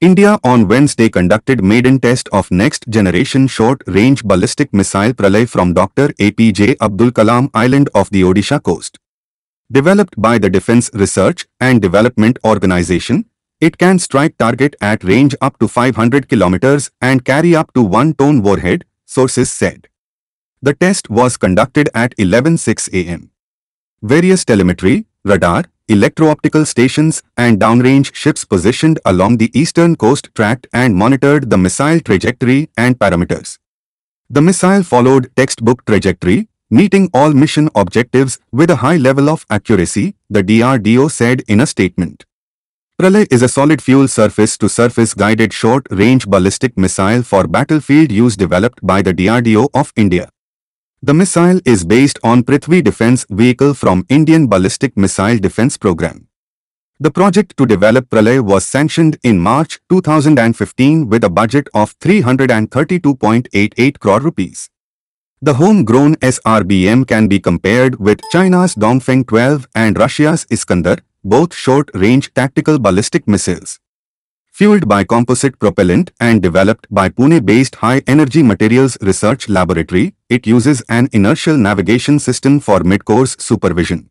India on Wednesday conducted maiden test of next-generation short-range ballistic missile Pralay from Dr. APJ Abdul Kalam Island off the Odisha coast. Developed by the Defense Research and Development Organization, it can strike target at range up to 500 kilometers and carry up to 1-ton warhead, sources said. The test was conducted at 11.06 am. Various telemetry, radar, electro-optical stations and downrange ships positioned along the eastern coast tracked and monitored the missile trajectory and parameters. The missile followed textbook trajectory, meeting all mission objectives with a high level of accuracy, the DRDO said in a statement. Pralay is a solid fuel surface-to-surface -surface guided short-range ballistic missile for battlefield use developed by the DRDO of India. The missile is based on Prithvi Defence Vehicle from Indian Ballistic Missile Defence Program. The project to develop Pralay was sanctioned in March 2015 with a budget of 332.88 crore rupees. The homegrown SRBM can be compared with China's Dongfeng 12 and Russia's Iskander, both short-range tactical ballistic missiles fueled by composite propellant and developed by Pune-based High Energy Materials Research Laboratory, it uses an inertial navigation system for mid-course supervision.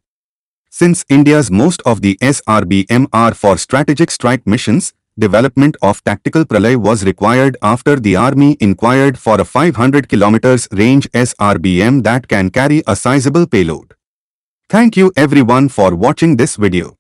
Since India's most of the SRBM are for strategic strike missions, development of tactical Pralay was required after the Army inquired for a 500 km range SRBM that can carry a sizable payload. Thank you everyone for watching this video.